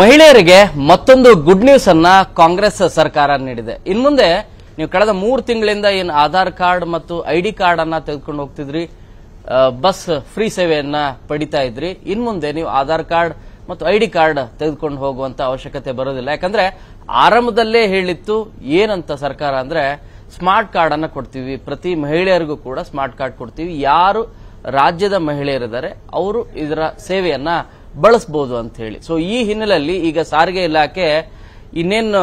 ಮಹಿಳೆಯರಿಗೆ ಮತ್ತೊಂದು good news ಅನ್ನ ಕಾಂಗ್ರೆಸ್ ಸರ್ಕಾರ ನೀಡಿದೆ ಇನ್ನು ಮುಂದೆ ನೀವು ಕಳೆದ ಮೂರು ತಿಂಗಳಿಂದ ಏನು ಆಧಾರ್ ಕಾರ್ಡ್ ಮತ್ತು ಐ ಡಿ ಕಾರ್ಡ್ ಅನ್ನ ತೆಗೆದುಕೊಂಡು ಹೋಗ್ತಿದ್ರಿ ಬಸ್ ಫ್ರೀ ಸೇವೆಯನ್ನ ಪಡಿತಾ ಇದ್ರಿ ಇನ್ನು ಮುಂದೆ ನೀವು ಆಧಾರ್ ಕಾರ್ಡ್ ಮತ್ತು ಐ ಡಿ ಕಾರ್ಡ್ ತೆಗೆದುಕೊಂಡು ಹೋಗುವಂತ ಅವಶ್ಯಕತೆ ಬರೋದಿಲ್ಲ ಯಾಕಂದ್ರೆ ಆರಂಭದಲ್ಲೇ ಹೇಳಿತ್ತು ಏನಂತ ಸರ್ಕಾರ ಅಂದ್ರೆ ಸ್ಮಾರ್ಟ್ ಕಾರ್ಡ್ ಅನ್ನ ಕೊಡ್ತೀವಿ ಪ್ರತಿ ಮಹಿಳೆಯರಿಗೂ ಕೂಡ ಸ್ಮಾರ್ಟ್ ಕಾರ್ಡ್ ಕೊಡ್ತೀವಿ ಯಾರು ರಾಜ್ಯದ ಮಹಿಳೆಯರಿದ್ದಾರೆ ಅವರು ಇದರ ಸೇವೆಯನ್ನ ಬಳಸಬಹುದು ಅಂತ ಹೇಳಿ ಸೊ ಈ ಹಿನ್ನೆಲೆಯಲ್ಲಿ ಈಗ ಸಾರಿಗೆ ಇಲಾಖೆ ಇನ್ನೇನು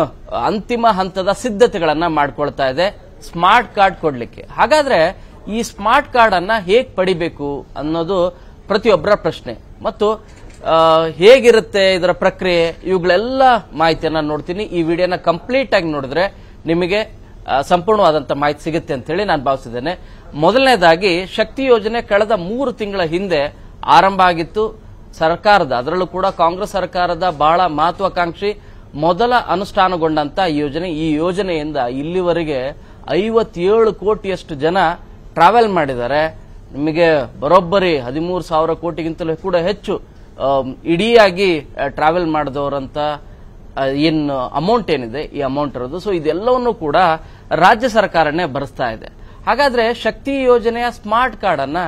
ಅಂತಿಮ ಹಂತದ ಸಿದ್ಧತೆಗಳನ್ನ ಮಾಡಿಕೊಳ್ತಾ ಇದೆ ಸ್ಮಾರ್ಟ್ ಕಾರ್ಡ್ ಕೊಡ್ಲಿಕ್ಕೆ ಹಾಗಾದ್ರೆ ಈ ಸ್ಮಾರ್ಟ್ ಕಾರ್ಡ್ ಅನ್ನ ಹೇಗೆ ಪಡಿಬೇಕು ಅನ್ನೋದು ಪ್ರತಿಯೊಬ್ಬರ ಪ್ರಶ್ನೆ ಮತ್ತು ಹೇಗಿರುತ್ತೆ ಇದರ ಪ್ರಕ್ರಿಯೆ ಇವುಗಳೆಲ್ಲ ಮಾಹಿತಿಯನ್ನ ನೋಡ್ತೀನಿ ಈ ವಿಡಿಯೋನ ಕಂಪ್ಲೀಟ್ ಆಗಿ ನೋಡಿದ್ರೆ ನಿಮಗೆ ಸಂಪೂರ್ಣವಾದಂಥ ಮಾಹಿತಿ ಸಿಗುತ್ತೆ ಅಂತ ಹೇಳಿ ನಾನು ಭಾವಿಸಿದ್ದೇನೆ ಮೊದಲನೇದಾಗಿ ಶಕ್ತಿ ಯೋಜನೆ ಕಳೆದ ಮೂರು ತಿಂಗಳ ಹಿಂದೆ ಆರಂಭ ಆಗಿತ್ತು ಸರ್ಕಾರದ ಅದರಲ್ಲೂ ಕೂಡ ಕಾಂಗ್ರೆಸ್ ಸರ್ಕಾರದ ಬಹಳ ಮಹತ್ವಾಕಾಂಕ್ಷಿ ಮೊದಲ ಅನುಷ್ಠಾನಗೊಂಡಂತ ಯೋಜನೆ ಈ ಯೋಜನೆಯಿಂದ ಇಲ್ಲಿವರೆಗೆ ಐವತ್ತೇಳು ಕೋಟಿಯಷ್ಟು ಜನ ಟ್ರಾವೆಲ್ ಮಾಡಿದ್ದಾರೆ ನಿಮಗೆ ಬರೋಬ್ಬರಿ ಹದಿಮೂರು ಸಾವಿರ ಕೋಟಿಗಿಂತಲೂ ಕೂಡ ಹೆಚ್ಚು ಇಡೀಯಾಗಿ ಟ್ರಾವೆಲ್ ಮಾಡಿದವರಂತ ಏನು ಅಮೌಂಟ್ ಏನಿದೆ ಈ ಅಮೌಂಟ್ ಇರೋದು ಸೊ ಇದೆಲ್ಲವನ್ನೂ ಕೂಡ ರಾಜ್ಯ ಸರ್ಕಾರನೇ ಭರಿಸ್ತಾ ಇದೆ ಹಾಗಾದ್ರೆ ಶಕ್ತಿ ಯೋಜನೆಯ ಸ್ಮಾರ್ಟ್ ಕಾರ್ಡ್ ಅನ್ನ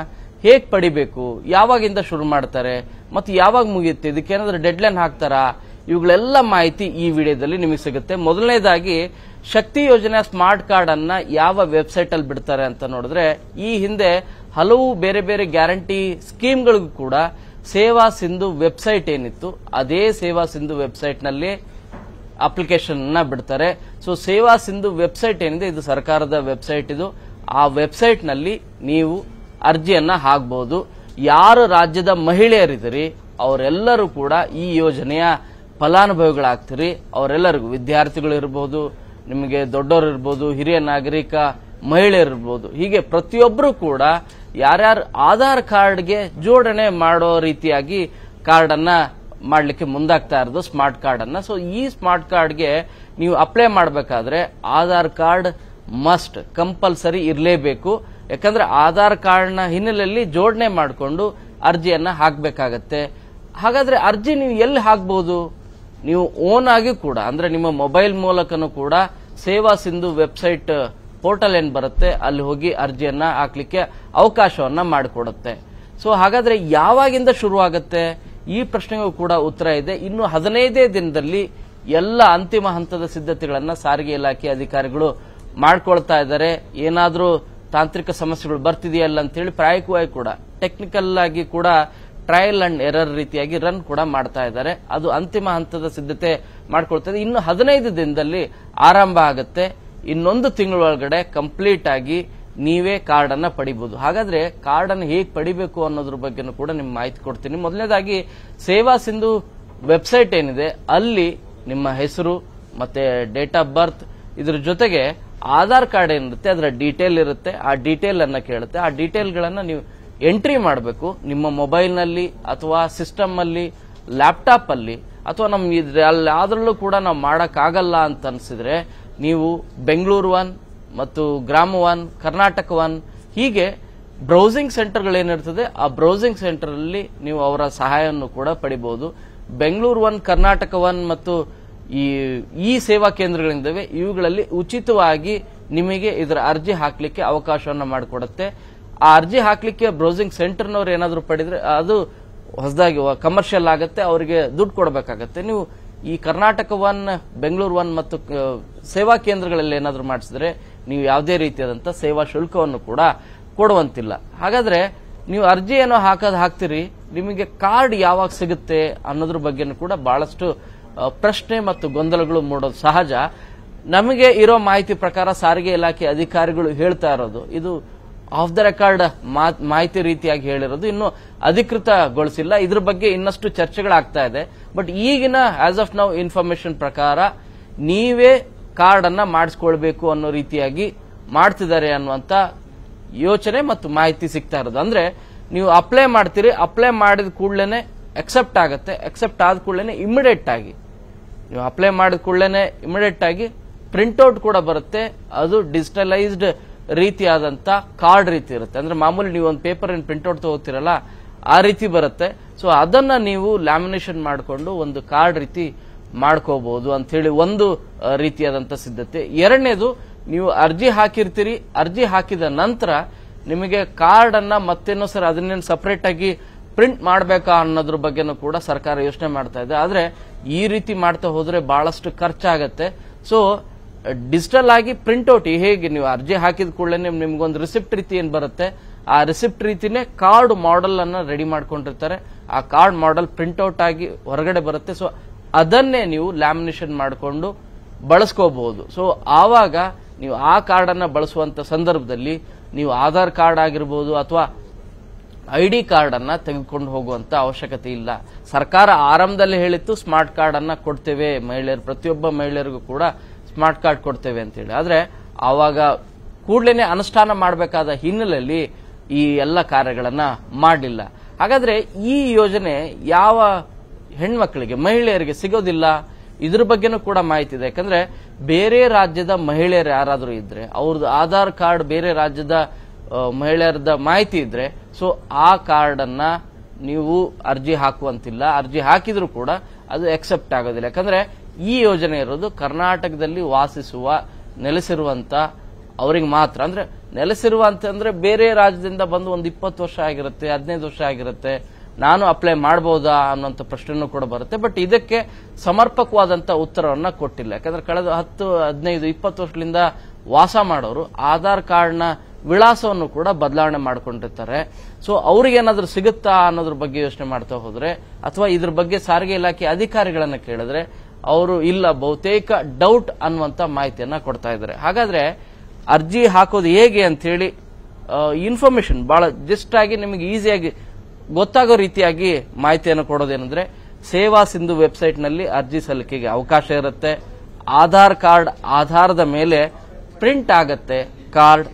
ಹೇಗೆ ಪಡಿಬೇಕು ಯಾವಾಗಿಂದ ಶುರು ಮಾಡ್ತಾರೆ ಮತ್ತು ಯಾವಾಗ ಮುಗಿಯುತ್ತೆ ಇದಕ್ಕೇನಾದರೂ ಲೈನ್ ಹಾಕ್ತಾರಾ ಇವುಗಳೆಲ್ಲ ಮಾಹಿತಿ ಈ ವಿಡಿಯೋದಲ್ಲಿ ನಿಮಗೆ ಸಿಗುತ್ತೆ ಮೊದಲನೇದಾಗಿ ಶಕ್ತಿ ಯೋಜನೆ ಸ್ಮಾರ್ಟ್ ಕಾರ್ಡ್ ಅನ್ನ ಯಾವ ವೆಬ್ಸೈಟ್ ಅಲ್ಲಿ ಬಿಡ್ತಾರೆ ಅಂತ ನೋಡಿದ್ರೆ ಈ ಹಿಂದೆ ಹಲವು ಬೇರೆ ಬೇರೆ ಗ್ಯಾರಂಟಿ ಸ್ಕೀಮ್ಗಳಿಗೂ ಕೂಡ ಸೇವಾ ಸಿಂಧು ವೆಬ್ಸೈಟ್ ಏನಿತ್ತು ಅದೇ ಸೇವಾ ಸಿಂಧು ವೆಬ್ಸೈಟ್ ನಲ್ಲಿ ಅಪ್ಲಿಕೇಶನ್ ಅನ್ನ ಬಿಡ್ತಾರೆ ಸೊ ಸೇವಾ ಸಿಂಧು ವೆಬ್ಸೈಟ್ ಏನಿದೆ ಇದು ಸರ್ಕಾರದ ವೆಬ್ಸೈಟ್ ಇದು ಆ ವೆಬ್ಸೈಟ್ ನಲ್ಲಿ ನೀವು ಅರ್ಜಿಯನ್ನ ಹಾಕ್ಬಹುದು ಯಾರು ರಾಜ್ಯದ ಮಹಿಳೆಯರಿದ್ದೀರಿ ಅವರೆಲ್ಲರೂ ಕೂಡ ಈ ಯೋಜನೆಯ ಫಲಾನುಭವಿಗಳಾಗ್ತೀರಿ ಅವರೆಲ್ಲರಿಗೂ ವಿದ್ಯಾರ್ಥಿಗಳು ಇರ್ಬೋದು ನಿಮಗೆ ದೊಡ್ಡವರು ಇರ್ಬೋದು ಹಿರಿಯ ನಾಗರಿಕ ಮಹಿಳೆಯರಿರ್ಬೋದು ಹೀಗೆ ಪ್ರತಿಯೊಬ್ಬರು ಕೂಡ ಯಾರ್ಯಾರು ಆಧಾರ್ ಕಾರ್ಡ್ಗೆ ಜೋಡಣೆ ಮಾಡೋ ರೀತಿಯಾಗಿ ಕಾರ್ಡನ್ನ ಮಾಡಲಿಕ್ಕೆ ಮುಂದಾಗ್ತಾ ಇರೋದು ಸ್ಮಾರ್ಟ್ ಕಾರ್ಡನ್ನು ಸೊ ಈ ಸ್ಮಾರ್ಟ್ ಕಾರ್ಡ್ಗೆ ನೀವು ಅಪ್ಲೈ ಮಾಡಬೇಕಾದ್ರೆ ಆಧಾರ್ ಕಾರ್ಡ್ ಮಸ್ಟ್ ಕಂಪಲ್ಸರಿ ಇರಲೇಬೇಕು ಯಾಕಂದ್ರೆ ಆಧಾರ್ ಕಾರ್ಡ್ನ ಹಿನ್ನೆಲೆಯಲ್ಲಿ ಜೋಡಣೆ ಮಾಡಿಕೊಂಡು ಅರ್ಜಿಯನ್ನ ಹಾಕಬೇಕಾಗತ್ತೆ ಹಾಗಾದ್ರೆ ಅರ್ಜಿ ನೀವು ಎಲ್ಲಿ ಹಾಕ್ಬಹುದು ನೀವು ಓನ್ ಆಗಿ ಕೂಡ ಅಂದ್ರೆ ನಿಮ್ಮ ಮೊಬೈಲ್ ಮೂಲಕನೂ ಕೂಡ ಸೇವಾ ಸಿಂಧು ವೆಬ್ಸೈಟ್ ಪೋರ್ಟಲ್ ಏನ್ ಬರುತ್ತೆ ಅಲ್ಲಿ ಹೋಗಿ ಅರ್ಜಿಯನ್ನ ಹಾಕ್ಲಿಕ್ಕೆ ಅವಕಾಶವನ್ನ ಮಾಡಿಕೊಡುತ್ತೆ ಸೊ ಹಾಗಾದ್ರೆ ಯಾವಾಗಿಂದ ಶುರುವಾಗುತ್ತೆ ಈ ಪ್ರಶ್ನೆಗೂ ಕೂಡ ಉತ್ತರ ಇದೆ ಇನ್ನು ಹದಿನೈದೇ ದಿನದಲ್ಲಿ ಎಲ್ಲ ಅಂತಿಮ ಹಂತದ ಸಿದ್ಧತೆಗಳನ್ನ ಸಾರಿಗೆ ಇಲಾಖೆ ಅಧಿಕಾರಿಗಳು ಮಾಡ್ಕೊಳ್ತಾ ಇದ್ದಾರೆ ಏನಾದರೂ ತಾಂತ್ರಿಕ ಸಮಸ್ಯೆಗಳು ಬರ್ತಿದೆಯಲ್ಲ ಅಂತೇಳಿ ಪ್ರಾಯಕವಾಗಿ ಕೂಡ ಟೆಕ್ನಿಕಲ್ ಆಗಿ ಕೂಡ ಟ್ರಯಲ್ ಅಂಡ್ ಎರರ್ ರೀತಿಯಾಗಿ ರನ್ ಕೂಡ ಮಾಡ್ತಾ ಇದ್ದಾರೆ ಅದು ಅಂತಿಮ ಹಂತದ ಸಿದ್ಧತೆ ಮಾಡ್ಕೊಳ್ತದೆ ಇನ್ನು ಹದಿನೈದು ದಿನದಲ್ಲಿ ಆರಂಭ ಆಗುತ್ತೆ ಇನ್ನೊಂದು ತಿಂಗಳೊಳಗಡೆ ಕಂಪ್ಲೀಟ್ ಆಗಿ ನೀವೇ ಕಾರ್ಡ್ ಅನ್ನ ಪಡಿಬಹುದು ಹಾಗಾದ್ರೆ ಕಾರ್ಡ್ ಅನ್ನು ಹೇಗೆ ಪಡಿಬೇಕು ಅನ್ನೋದ್ರ ಬಗ್ಗೆನೂ ಕೂಡ ನಿಮ್ ಮಾಹಿತಿ ಕೊಡ್ತೀನಿ ಮೊದಲನೇದಾಗಿ ಸೇವಾ ಸಿಂಧು ವೆಬ್ಸೈಟ್ ಏನಿದೆ ಅಲ್ಲಿ ನಿಮ್ಮ ಹೆಸರು ಮತ್ತೆ ಡೇಟ್ ಆಫ್ ಬರ್ತ್ ಇದ್ರ ಜೊತೆಗೆ ಆಧಾರ್ ಕಾರ್ಡ್ ಏನಿರುತ್ತೆ ಅದರ ಡೀಟೇಲ್ ಇರುತ್ತೆ ಆ ಡೀಟೇಲ್ ಅನ್ನ ಕೇಳುತ್ತೆ ಆ ಡೀಟೇಲ್ಗಳನ್ನು ನೀವು ಎಂಟ್ರಿ ಮಾಡಬೇಕು ನಿಮ್ಮ ಮೊಬೈಲ್ನಲ್ಲಿ ಅಥವಾ ಸಿಸ್ಟಮ್ ಅಲ್ಲಿ ಲ್ಯಾಪ್ಟಾಪ್ ಅಲ್ಲಿ ಅಥವಾ ನಮ್ಗೆ ಅಲ್ಲಿ ಕೂಡ ನಾವು ಮಾಡೋಕ್ಕಾಗಲ್ಲ ಅಂತ ಅನ್ಸಿದ್ರೆ ನೀವು ಬೆಂಗಳೂರು ಒನ್ ಮತ್ತು ಗ್ರಾಮ ಒನ್ ಕರ್ನಾಟಕ ಒನ್ ಹೀಗೆ ಬ್ರೌಸಿಂಗ್ ಸೆಂಟರ್ಗಳೇನಿರ್ತದೆ ಆ ಬ್ರೌಸಿಂಗ್ ಸೆಂಟರ್ ಅಲ್ಲಿ ನೀವು ಅವರ ಸಹಾಯವನ್ನು ಕೂಡ ಪಡಿಬಹುದು ಬೆಂಗಳೂರು ಒನ್ ಕರ್ನಾಟಕ ಒನ್ ಮತ್ತು ಈ ಈ ಸೇವಾ ಕೇಂದ್ರಗಳಿಂದವೆ ಇವುಗಳಲ್ಲಿ ಉಚಿತವಾಗಿ ನಿಮಗೆ ಇದರ ಅರ್ಜಿ ಹಾಕಲಿಕ್ಕೆ ಅವಕಾಶವನ್ನು ಮಾಡಿಕೊಡುತ್ತೆ ಆ ಅರ್ಜಿ ಹಾಕಲಿಕ್ಕೆ ಬ್ರೌಸಿಂಗ್ ಸೆಂಟರ್ನವ್ರು ಏನಾದರೂ ಪಡೆದರೆ ಅದು ಹೊಸದಾಗಿ ಕಮರ್ಷಿಯಲ್ ಆಗುತ್ತೆ ಅವರಿಗೆ ದುಡ್ಡು ಕೊಡಬೇಕಾಗತ್ತೆ ನೀವು ಈ ಕರ್ನಾಟಕ ಒನ್ ಬೆಂಗಳೂರು ಒನ್ ಮತ್ತು ಸೇವಾ ಕೇಂದ್ರಗಳಲ್ಲಿ ಏನಾದರೂ ಮಾಡಿಸಿದ್ರೆ ನೀವು ಯಾವುದೇ ರೀತಿಯಾದಂಥ ಸೇವಾ ಶುಲ್ಕವನ್ನು ಕೂಡ ಕೊಡುವಂತಿಲ್ಲ ಹಾಗಾದರೆ ನೀವು ಅರ್ಜಿ ಏನೋ ಹಾಕೋದು ಹಾಕ್ತೀರಿ ನಿಮಗೆ ಕಾರ್ಡ್ ಯಾವಾಗ ಸಿಗುತ್ತೆ ಅನ್ನೋದ್ರ ಬಗ್ಗೆನೂ ಕೂಡ ಬಹಳಷ್ಟು ಪ್ರಶ್ನೆ ಮತ್ತು ಗೊಂದಲಗಳು ಮೂಡೋದು ಸಹಜ ನಮಗೆ ಇರೋ ಮಾಹಿತಿ ಪ್ರಕಾರ ಸಾರಿಗೆ ಇಲಾಖೆ ಅಧಿಕಾರಿಗಳು ಹೇಳ್ತಾ ಇರೋದು ಇದು ಆಫ್ ದ ರೆಕಾರ್ಡ್ ಮಾಹಿತಿ ರೀತಿಯಾಗಿ ಹೇಳಿರೋದು ಇನ್ನು ಅಧಿಕೃತಗೊಳಿಸಿಲ್ಲ ಇದ್ರ ಬಗ್ಗೆ ಇನ್ನಷ್ಟು ಚರ್ಚೆಗಳಾಗ್ತಾ ಇದೆ ಬಟ್ ಈಗಿನ ಆಸ್ ಆಫ್ ನೌ ಇನ್ಫಾರ್ಮೇಶನ್ ಪ್ರಕಾರ ನೀವೇ ಕಾರ್ಡ್ ಅನ್ನ ಮಾಡಿಸ್ಕೊಳ್ಬೇಕು ಅನ್ನೋ ರೀತಿಯಾಗಿ ಮಾಡ್ತಿದ್ದಾರೆ ಅನ್ನುವಂತ ಯೋಚನೆ ಮತ್ತು ಮಾಹಿತಿ ಸಿಗ್ತಾ ಇರೋದು ಅಂದ್ರೆ ನೀವು ಅಪ್ಲೈ ಮಾಡ್ತೀರಿ ಅಪ್ಲೈ ಮಾಡಿದ ಕೂಡಲೇ ಅಕ್ಸೆಪ್ಟ್ ಆಗುತ್ತೆ ಅಕ್ಸೆಪ್ಟ್ ಆದ ಕೂಡಲೇ ಇಮಿಡಿಯೇಟ್ ಆಗಿ ನೀವು ಅಪ್ಲೈ ಮಾಡಿದ ಕೂಡಲೇ ಇಮಿಡಿಯೇಟ್ ಆಗಿ ಪ್ರಿಂಟ್ಔಟ್ ಕೂಡ ಬರುತ್ತೆ ಅದು ಡಿಜಿಟಲೈಸ್ಡ್ ರೀತಿಯಾದಂತ ಕಾರ್ಡ್ ರೀತಿ ಇರುತ್ತೆ ಅಂದ್ರೆ ಮಾಮೂಲಿ ನೀವು ಒಂದು ಪೇಪರ್ ಏನು ಪ್ರಿಂಟ್ಔಟ್ ತಗೋತಿರಲ್ಲ ಆ ರೀತಿ ಬರುತ್ತೆ ಸೊ ಅದನ್ನ ನೀವು ಲ್ಯಾಮಿನೇಷನ್ ಮಾಡಿಕೊಂಡು ಒಂದು ಕಾರ್ಡ್ ರೀತಿ ಮಾಡ್ಕೋಬಹುದು ಅಂತ ಹೇಳಿ ಒಂದು ರೀತಿಯಾದಂತ ಸಿದ್ಧತೆ ಎರಡನೇದು ನೀವು ಅರ್ಜಿ ಹಾಕಿರ್ತೀರಿ ಅರ್ಜಿ ಹಾಕಿದ ನಂತರ ನಿಮಗೆ ಕಾರ್ಡ್ ಅನ್ನ ಮತ್ತೇನೋ ಸರ್ ಅದನ್ನೇನು ಸಪರೇಟ್ ಆಗಿ ಪ್ರಿಂಟ್ ಮಾಡಬೇಕಾ ಅನ್ನೋದ್ರ ಬಗ್ಗೆನೂ ಕೂಡ ಸರ್ಕಾರ ಯೋಚನೆ ಮಾಡ್ತಾ ಇದೆ ಆದರೆ ಈ ರೀತಿ ಮಾಡ್ತಾ ಹೋದ್ರೆ ಬಹಳಷ್ಟು ಖರ್ಚಾಗತ್ತೆ ಸೊ ಡಿಜಿಟಲ್ ಆಗಿ ಪ್ರಿಂಟ್ಔಟ್ ಹೇಗೆ ನೀವು ಅರ್ಜಿ ಹಾಕಿದ ಕೂಡಲೇ ನಿಮ್ಗೊಂದು ರಿಸಿಪ್ಟ್ ರೀತಿ ಏನು ಬರುತ್ತೆ ಆ ರಿಸಿಪ್ಟ್ ರೀತಿನೇ ಕಾರ್ಡ್ ಮಾಡೆಲ್ ಅನ್ನ ರೆಡಿ ಮಾಡ್ಕೊಂಡಿರ್ತಾರೆ ಆ ಕಾರ್ಡ್ ಮಾಡೆಲ್ ಪ್ರಿಂಟ್ಔಟ್ ಆಗಿ ಹೊರಗಡೆ ಬರುತ್ತೆ ಸೊ ಅದನ್ನೇ ನೀವು ಲ್ಯಾಮಿನೇಷನ್ ಮಾಡಿಕೊಂಡು ಬಳಸ್ಕೋಬಹುದು ಸೊ ಆವಾಗ ನೀವು ಆ ಅನ್ನ ಬಳಸುವಂತ ಸಂದರ್ಭದಲ್ಲಿ ನೀವು ಆಧಾರ್ ಕಾರ್ಡ್ ಆಗಿರ್ಬೋದು ಅಥವಾ ಐ ಡಿ ಅನ್ನ ತೆಗೆದುಕೊಂಡು ಹೋಗುವಂತ ಅವಶ್ಯಕತೆ ಇಲ್ಲ ಸರ್ಕಾರ ಆರಂಭದಲ್ಲಿ ಹೇಳಿತ್ತು ಸ್ಮಾರ್ಟ್ ಕಾರ್ಡ್ ಅನ್ನ ಕೊಡ್ತೇವೆ ಮಹಿಳೆಯರು ಪ್ರತಿಯೊಬ್ಬ ಮಹಿಳೆಯರಿಗೂ ಕೂಡ ಸ್ಮಾರ್ಟ್ ಕಾರ್ಡ್ ಕೊಡ್ತೇವೆ ಅಂತೇಳಿ ಆದರೆ ಆವಾಗ ಕೂಡಲೇ ಅನುಷ್ಠಾನ ಮಾಡಬೇಕಾದ ಹಿನ್ನೆಲೆಯಲ್ಲಿ ಈ ಎಲ್ಲ ಕಾರ್ಯಗಳನ್ನು ಮಾಡಲಿಲ್ಲ ಹಾಗಾದ್ರೆ ಈ ಯೋಜನೆ ಯಾವ ಹೆಣ್ಮಕ್ಳಿಗೆ ಮಹಿಳೆಯರಿಗೆ ಸಿಗೋದಿಲ್ಲ ಇದ್ರ ಬಗ್ಗೆನೂ ಕೂಡ ಮಾಹಿತಿ ಇದೆ ಯಾಕಂದ್ರೆ ಬೇರೆ ರಾಜ್ಯದ ಮಹಿಳೆಯರು ಯಾರಾದರೂ ಇದ್ರೆ ಅವ್ರದ್ದು ಆಧಾರ್ ಕಾರ್ಡ್ ಬೇರೆ ರಾಜ್ಯದ ಮಹಿಳೆಯರದ ಮಾಹಿತಿ ಇದ್ರೆ ಸೊ ಆ ಅನ್ನ ನೀವು ಅರ್ಜಿ ಹಾಕುವಂತಿಲ್ಲ ಅರ್ಜಿ ಹಾಕಿದ್ರೂ ಕೂಡ ಅದು ಎಕ್ಸೆಪ್ಟ್ ಆಗೋದಿಲ್ಲ ಯಾಕಂದ್ರೆ ಈ ಯೋಜನೆ ಇರೋದು ಕರ್ನಾಟಕದಲ್ಲಿ ವಾಸಿಸುವ ನೆಲೆಸಿರುವಂತ ಅವರಿಗೆ ಮಾತ್ರ ಅಂದ್ರೆ ನೆಲೆಸಿರುವಂತ ಅಂದ್ರೆ ಬೇರೆ ರಾಜ್ಯದಿಂದ ಬಂದು ಒಂದು ಇಪ್ಪತ್ತು ವರ್ಷ ಆಗಿರುತ್ತೆ ಹದಿನೈದು ವರ್ಷ ಆಗಿರುತ್ತೆ ನಾನು ಅಪ್ಲೈ ಮಾಡಬಹುದಾ ಅನ್ನೋಂತ ಪ್ರಶ್ನೆನೂ ಕೂಡ ಬರುತ್ತೆ ಬಟ್ ಇದಕ್ಕೆ ಸಮರ್ಪಕವಾದಂತ ಉತ್ತರವನ್ನ ಕೊಟ್ಟಿಲ್ಲ ಯಾಕಂದ್ರೆ ಕಳೆದ ಹತ್ತು ಹದಿನೈದು ಇಪ್ಪತ್ತು ವರ್ಷಗಳಿಂದ ವಾಸ ಮಾಡೋರು ಆಧಾರ್ ಕಾರ್ಡ್ನ ವಿಳಾಸವನ್ನು ಕೂಡ ಬದಲಾವಣೆ ಮಾಡಿಕೊಂಡಿರ್ತಾರೆ ಸೊ ಅವ್ರಿಗೇನಾದ್ರೂ ಸಿಗುತ್ತಾ ಅನ್ನೋದ್ರ ಬಗ್ಗೆ ಯೋಚನೆ ಮಾಡ್ತಾ ಹೋದ್ರೆ ಅಥವಾ ಇದ್ರ ಬಗ್ಗೆ ಸಾರಿಗೆ ಇಲಾಖೆ ಅಧಿಕಾರಿಗಳನ್ನ ಕೇಳಿದ್ರೆ ಅವರು ಇಲ್ಲ ಬಹುತೇಕ ಡೌಟ್ ಅನ್ನುವಂತ ಮಾಹಿತಿಯನ್ನ ಕೊಡ್ತಾ ಇದ್ದಾರೆ ಹಾಗಾದ್ರೆ ಅರ್ಜಿ ಹಾಕೋದು ಹೇಗೆ ಅಂತ ಹೇಳಿ ಇನ್ಫಾರ್ಮೇಶನ್ ಬಹಳ ಜಸ್ಟ್ ಆಗಿ ನಿಮಗೆ ಈಸಿಯಾಗಿ ಗೊತ್ತಾಗೋ ರೀತಿಯಾಗಿ ಮಾಹಿತಿಯನ್ನು ಕೊಡೋದೇನೆಂದ್ರೆ ಸೇವಾ ಸಿಂಧು ವೆಬ್ಸೈಟ್ನಲ್ಲಿ ಅರ್ಜಿ ಸಲ್ಲಿಕೆಗೆ ಅವಕಾಶ ಇರುತ್ತೆ ಆಧಾರ್ ಕಾರ್ಡ್ ಆಧಾರದ ಮೇಲೆ ಪ್ರಿಂಟ್ ಆಗುತ್ತೆ ಕಾರ್ಡ್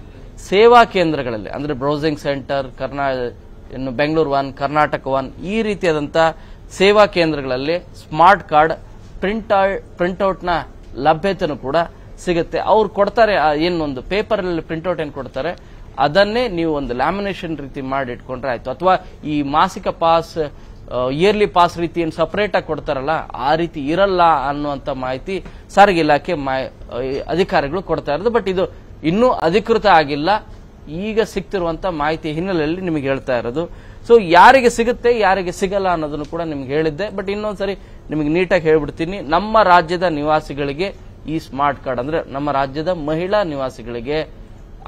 ಸೇವಾ ಕೇಂದ್ರಗಳಲ್ಲಿ ಅಂದ್ರೆ ಬ್ರೌಸಿಂಗ್ ಸೆಂಟರ್ ಕರ್ನಾ ಇನ್ನು ಬೆಂಗಳೂರು ಒನ್ ಕರ್ನಾಟಕ ಒನ್ ಈ ರೀತಿಯಾದಂತಹ ಸೇವಾ ಕೇಂದ್ರಗಳಲ್ಲಿ ಸ್ಮಾರ್ಟ್ ಕಾರ್ಡ್ ಪ್ರಿಂಟ್ ಪ್ರಿಂಟ್ಔಟ್ನ ಲಭ್ಯತೆಯೂ ಕೂಡ ಸಿಗುತ್ತೆ ಅವ್ರು ಕೊಡ್ತಾರೆ ಏನೊಂದು ಪೇಪರಲ್ಲಿ ಪ್ರಿಂಟ್ಔಟ್ ಏನು ಕೊಡ್ತಾರೆ ಅದನ್ನೇ ನೀವು ಒಂದು ಲ್ಯಾಮಿನೇಷನ್ ರೀತಿ ಮಾಡಿ ಇಟ್ಕೊಂಡ್ರೆ ಆಯ್ತು ಅಥವಾ ಈ ಮಾಸಿಕ ಪಾಸ್ ಇಯರ್ಲಿ ಪಾಸ್ ರೀತಿ ಏನು ಆಗಿ ಕೊಡ್ತಾರಲ್ಲ ಆ ರೀತಿ ಇರಲ್ಲ ಅನ್ನುವಂಥ ಮಾಹಿತಿ ಸಾರಿಗೆ ಇಲಾಖೆ ಅಧಿಕಾರಿಗಳು ಕೊಡ್ತಾ ಇರೋದು ಬಟ್ ಇದು ಇನ್ನೂ ಅಧಿಕೃತ ಆಗಿಲ್ಲ ಈಗ ಸಿಕ್ತಿರುವಂತಹ ಮಾಹಿತಿ ಹಿನ್ನೆಲೆಯಲ್ಲಿ ನಿಮಗೆ ಹೇಳ್ತಾ ಇರೋದು ಸೊ ಯಾರಿಗೆ ಸಿಗುತ್ತೆ ಯಾರಿಗೆ ಸಿಗಲ್ಲ ಅನ್ನೋದನ್ನು ಕೂಡ ನಿಮ್ಗೆ ಹೇಳಿದ್ದೆ ಬಟ್ ಇನ್ನೊಂದ್ಸರಿ ನಿಮಗೆ ನೀಟಾಗಿ ಹೇಳ್ಬಿಡ್ತೀನಿ ನಮ್ಮ ರಾಜ್ಯದ ನಿವಾಸಿಗಳಿಗೆ ಈ ಸ್ಮಾರ್ಟ್ ಕಾರ್ಡ್ ಅಂದ್ರೆ ನಮ್ಮ ರಾಜ್ಯದ ಮಹಿಳಾ ನಿವಾಸಿಗಳಿಗೆ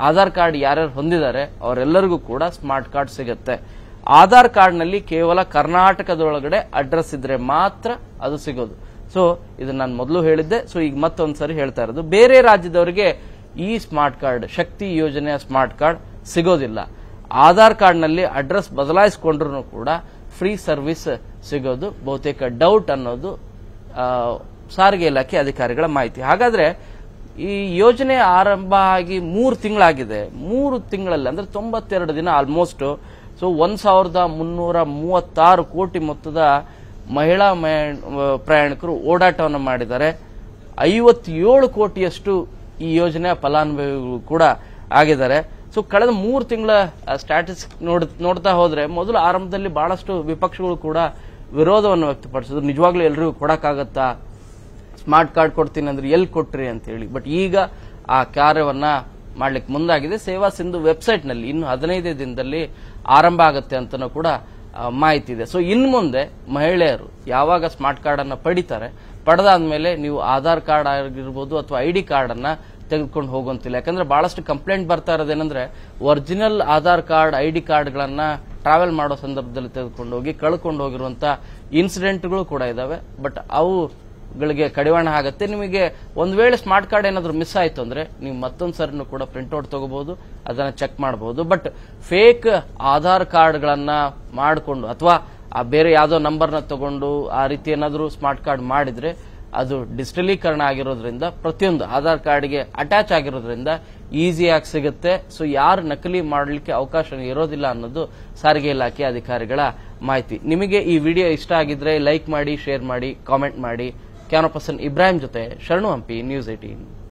ಆಧಾರ್ ಕಾರ್ಡ್ ಯಾರ್ಯಾರು ಹೊಂದಿದ್ದಾರೆ ಅವರೆಲ್ಲರಿಗೂ ಕೂಡ ಸ್ಮಾರ್ಟ್ ಕಾರ್ಡ್ ಸಿಗುತ್ತೆ ಆಧಾರ್ ಕಾರ್ಡ್ನಲ್ಲಿ ಕೇವಲ ಕರ್ನಾಟಕದೊಳಗಡೆ ಅಡ್ರೆಸ್ ಇದ್ರೆ ಮಾತ್ರ ಅದು ಸಿಗೋದು ಸೊ ಇದನ್ನ ನಾನು ಮೊದಲು ಹೇಳಿದ್ದೆ ಸೊ ಈಗ ಮತ್ತೊಂದ್ಸರಿ ಹೇಳ್ತಾ ಇರೋದು ಬೇರೆ ರಾಜ್ಯದವರಿಗೆ ಈ ಸ್ಮಾರ್ಟ್ ಕಾರ್ಡ್ ಶಕ್ತಿ ಯೋಜನೆಯ ಸ್ಮಾರ್ಟ್ ಕಾರ್ಡ್ ಸಿಗೋದಿಲ್ಲ ಆಧಾರ್ ಕಾರ್ಡ್ನಲ್ಲಿ ಅಡ್ರೆಸ್ ಬದಲಾಯಿಸಿಕೊಂಡ್ರು ಕೂಡ ಫ್ರೀ ಸರ್ವಿಸ್ ಸಿಗೋದು ಬಹುತೇಕ ಡೌಟ್ ಅನ್ನೋದು ಸಾರಿಗೆ ಇಲಾಖೆ ಅಧಿಕಾರಿಗಳ ಮಾಹಿತಿ ಹಾಗಾದ್ರೆ ಈ ಯೋಜನೆ ಆರಂಭ ಆಗಿ ಮೂರು ತಿಂಗಳಾಗಿದೆ ಮೂರು ತಿಂಗಳಲ್ಲಿ ಅಂದ್ರೆ ತೊಂಬತ್ತೆರಡು ದಿನ ಆಲ್ಮೋಸ್ಟ್ ಸೊ ಒಂದ್ ಸಾವಿರದ ಮುನ್ನೂರ ಮೂವತ್ತಾರು ಕೋಟಿ ಮೊತ್ತದ ಮಹಿಳಾ ಪ್ರಯಾಣಿಕರು ಓಡಾಟವನ್ನು ಮಾಡಿದ್ದಾರೆ ಐವತ್ತೇಳು ಕೋಟಿಯಷ್ಟು ಈ ಯೋಜನೆ ಫಲಾನುಭವಿಗಳು ಕೂಡ ಆಗಿದ್ದಾರೆ ಸೊ ಕಳೆದ ಮೂರು ತಿಂಗಳ ಸ್ಟ್ಯಾಟಿಸ್ ನೋಡ್ ನೋಡ್ತಾ ಹೋದ್ರೆ ಮೊದಲು ಆರಂಭದಲ್ಲಿ ಬಹಳಷ್ಟು ವಿಪಕ್ಷಗಳು ಕೂಡ ವಿರೋಧವನ್ನು ವ್ಯಕ್ತಪಡಿಸಿದ್ರು ನಿಜವಾಗ್ಲೂ ಎಲ್ರಿಗೂ ಕೊಡಕ್ಕಾಗತ್ತಾ ಸ್ಮಾರ್ಟ್ ಕಾರ್ಡ್ ಕೊಡ್ತೀನಿ ಅಂದ್ರೆ ಎಲ್ಲಿ ಕೊಟ್ರಿ ಅಂತ ಹೇಳಿ ಬಟ್ ಈಗ ಆ ಕಾರ್ಯವನ್ನ ಮಾಡ್ಲಿಕ್ಕೆ ಮುಂದಾಗಿದೆ ಸೇವಾ ಸಿಂಧು ನಲ್ಲಿ ಇನ್ನು ಹದಿನೈದು ದಿನದಲ್ಲಿ ಆರಂಭ ಆಗುತ್ತೆ ಅಂತನೂ ಕೂಡ ಮಾಹಿತಿ ಇದೆ ಸೊ ಇನ್ನು ಮುಂದೆ ಮಹಿಳೆಯರು ಯಾವಾಗ ಸ್ಮಾರ್ಟ್ ಕಾರ್ಡ್ ಅನ್ನ ಪಡಿತಾರೆ ಪಡೆದಾದ್ಮೇಲೆ ನೀವು ಆಧಾರ್ ಕಾರ್ಡ್ ಆಗಿರ್ಬೋದು ಅಥವಾ ಐಡಿ ಕಾರ್ಡ್ ಅನ್ನ ತೆಗೆದುಕೊಂಡು ಹೋಗುವಂತಿಲ್ಲ ಯಾಕಂದ್ರೆ ಬಹಳಷ್ಟು ಕಂಪ್ಲೇಂಟ್ ಬರ್ತಾ ಇರೋದೇನೆಂದ್ರೆ original Aadhaar card I D ಕಾರ್ಡ್ಗಳನ್ನ ಟ್ರಾವೆಲ್ ಮಾಡೋ ಸಂದರ್ಭದಲ್ಲಿ ತೆಗೆದುಕೊಂಡು ಹೋಗಿ ಕಳ್ಕೊಂಡು ಹೋಗಿರುವಂತ ಇನ್ಸಿಡೆಂಟ್ಗಳು ಕೂಡ ಇದಾವೆ ಬಟ್ ಅವು ಗಳಿಗೆ ಕಡಿವಾಣ ಆಗುತ್ತೆ ನಿಮಗೆ ಒಂದ್ ವೇಳೆ ಸ್ಮಾರ್ಟ್ ಕಾರ್ಡ್ ಏನಾದರೂ ಮಿಸ್ ಆಯಿತು ಅಂದ್ರೆ ನೀವು ಮತ್ತೊಂದು ಸರಿನೂ ಕೂಡ ಪ್ರಿಂಟ್ಔಟ್ ತಗೋಬಹುದು ಅದನ್ನು ಚೆಕ್ ಮಾಡಬಹುದು ಬಟ್ ಫೇಕ್ ಆಧಾರ್ ಕಾರ್ಡ್ಗಳನ್ನ ಮಾಡಿಕೊಂಡು ಅಥವಾ ಆ ಬೇರೆ ಯಾವುದೋ ನಂಬರ್ನ ತಗೊಂಡು ಆ ರೀತಿ ಏನಾದರೂ ಸ್ಮಾರ್ಟ್ ಕಾರ್ಡ್ ಮಾಡಿದ್ರೆ ಅದು ಡಿಜಿಟಲೀಕರಣ ಆಗಿರೋದ್ರಿಂದ ಪ್ರತಿಯೊಂದು ಆಧಾರ್ ಕಾರ್ಡ್ಗೆ ಅಟ್ಯಾಚ್ ಆಗಿರೋದ್ರಿಂದ ಈಸಿಯಾಗಿ ಸಿಗುತ್ತೆ ಸೊ ಯಾರು ನಕಲಿ ಮಾಡಲಿಕ್ಕೆ ಅವಕಾಶ ಇರೋದಿಲ್ಲ ಅನ್ನೋದು ಸಾರಿಗೆ ಇಲಾಖೆ ಅಧಿಕಾರಿಗಳ ಮಾಹಿತಿ ನಿಮಗೆ ಈ ವಿಡಿಯೋ ಇಷ್ಟ ಆಗಿದ್ರೆ ಲೈಕ್ ಮಾಡಿ ಶೇರ್ ಮಾಡಿ ಕಾಮೆಂಟ್ ಮಾಡಿ ಕ್ಯಾನೋ ಪರ್ಸನ್ ಇಬ್ರಾಹಿಂ ಜೊತೆ ಶರಣು ಹಂಪಿ ನ್ಯೂಸ್ ಏಟೀನ್